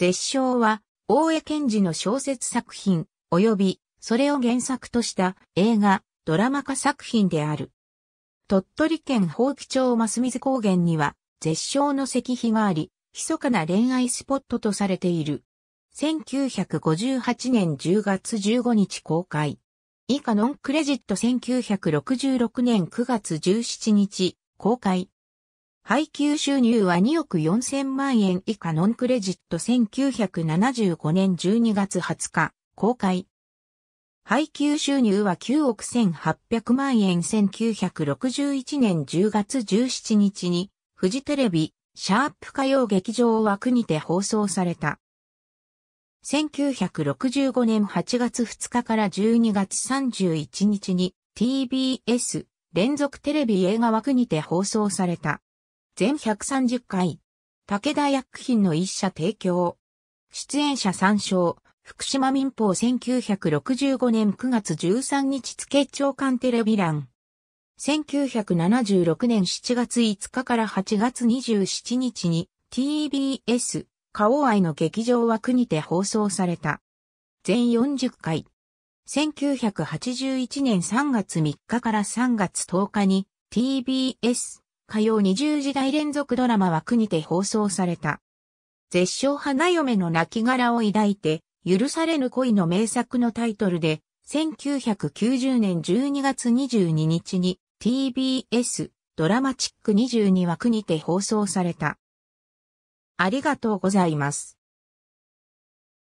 絶唱は、大江健二の小説作品、及び、それを原作とした映画、ドラマ化作品である。鳥取県宝器町増水高原には、絶唱の石碑があり、密かな恋愛スポットとされている。1958年10月15日公開。以下ノンクレジット1966年9月17日公開。配給収入は2億4000万円以下ノンクレジット1975年12月20日、公開。配給収入は9億1800万円1961年10月17日に、フジテレビ、シャープ火曜劇場枠にて放送された。1965年8月2日から12月31日に TBS 連続テレビ映画枠にて放送された。全130回。武田薬品の一社提供。出演者参照。福島民法1965年9月13日付長官テレビ欄。1976年7月5日から8月27日に TBS 花王愛の劇場枠にて放送された。全40回。1981年3月3日から3月10日に TBS 火曜20時代連続ドラマ枠にて放送された。絶唱花嫁の亡殻を抱いて、許されぬ恋の名作のタイトルで、1990年12月22日に TBS ドラマチック22枠にて放送された。ありがとうございます。